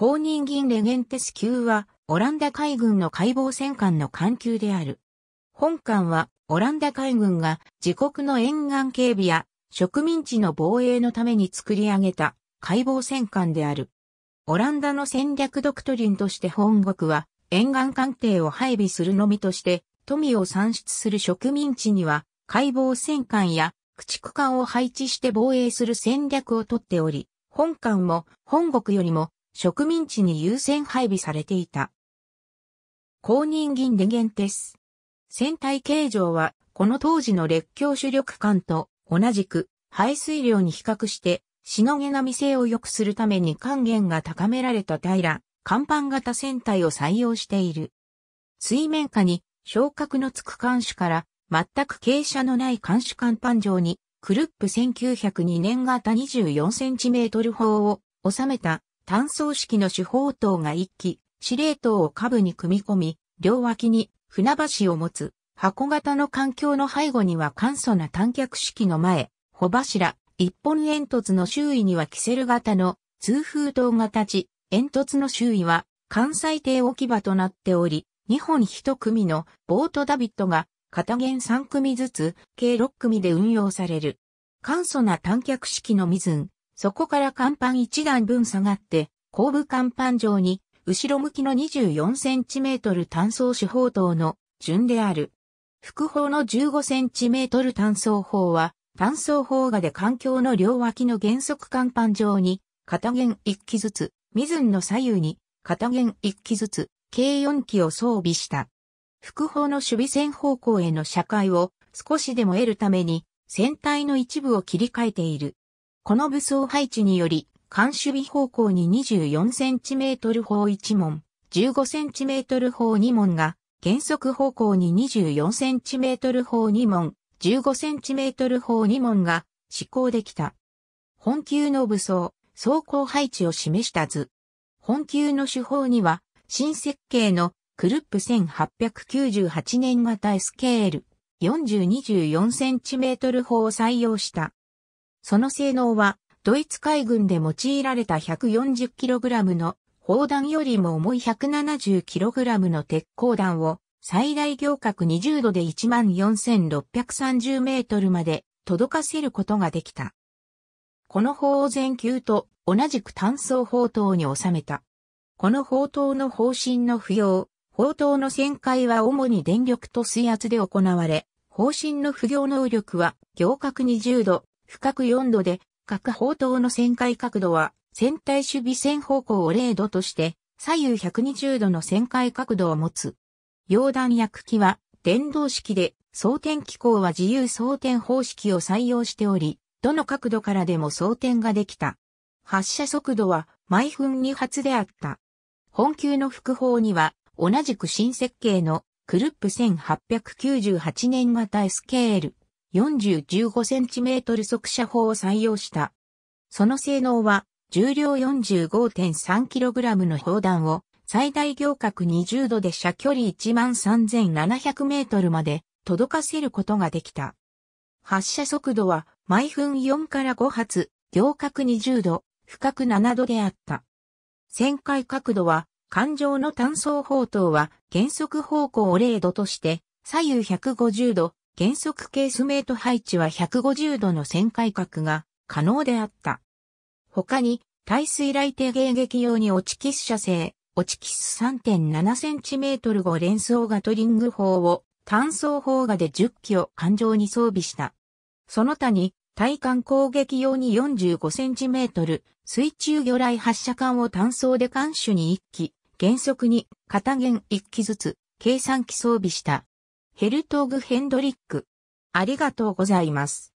公認銀レゲンテス級は、オランダ海軍の解剖戦艦の艦級である。本艦は、オランダ海軍が自国の沿岸警備や植民地の防衛のために作り上げた解剖戦艦である。オランダの戦略ドクトリンとして本国は沿岸艦艇を配備するのみとして富を産出する植民地には解剖戦艦や駆逐艦を配置して防衛する戦略をとっており、本艦も本国よりも植民地に優先配備されていた。公認銀で限です。船体形状は、この当時の列強主力艦と同じく排水量に比較して、しのげな見性を良くするために還元が高められた平、甲板型船体を採用している。水面下に昇格のつく艦首から全く傾斜のない艦首甲板上にクルップ1902年型 24cm 砲を収めた単装式の主砲塔が1機、司令塔を下部に組み込み、両脇に船橋を持つ箱型の環境の背後には簡素な短脚式の前、帆柱、一本煙突の周囲にはキセル型の通風塔が立ち、煙突の周囲は関西艇置き場となっており、2本1組のボートダビットが片弦3組ずつ計6組で運用される。簡素な短脚式のミズン、そこから甲板一段分下がって、後部甲板上に、後ろ向きの 24cm 単層四方等の順である。副砲の 15cm 単層砲は、単層砲画で環境の両脇の原則甲板上に、片弦1機ずつ、水の左右に、片弦1機ずつ、計4機を装備した。副砲の守備線方向への射界を少しでも得るために、船体の一部を切り替えている。この武装配置により、艦守備方向に 24cm 砲1門、15cm 砲2門が、原則方向に 24cm 砲2門、15cm 砲2門が施行できた。本級の武装、走行配置を示した図。本級の手法には、新設計のクルップ1898年型 S ケール 4024cm 砲を採用した。その性能は、ドイツ海軍で用いられた 140kg の砲弾よりも重い 170kg の鉄鋼弾を最大行角20度で14,630メートルまで届かせることができた。この砲を全球と同じく単装砲塔に収めた。この砲塔の方針の不要、砲塔の旋回は主に電力と水圧で行われ、方針の不要能力は行角20度深く4度で、各砲塔の旋回角度は、船体守備線方向を0度として、左右120度の旋回角度を持つ。溶弾薬機は、電動式で、装填機構は自由装填方式を採用しており、どの角度からでも装填ができた。発射速度は毎分2発であった。本級の副砲には、同じく新設計のクルップ1898年型 S ケール 40-15cm 速射砲を採用した。その性能は、重量 45.3kg の砲弾を最大行角20度で射距離13,700メートルまで届かせることができた。発射速度は毎分4から5発、行角20度、深く7度であった。旋回角度は、艦上の単装砲塔は減速方向を0度として、左右150度、原則ケースメート配置は150度の旋回角が可能であった。他に、耐水雷低迎撃用に落ちキス射精、落ちキス 3.7cm 後連装ガトリング砲を単装砲画で10機を艦上に装備した。その他に、対艦攻撃用に 45cm、水中魚雷発射管を単装で艦首に1機、原則に片弦1機ずつ、計算機装備した。ヘルトーグ・ヘンドリック。ありがとうございます。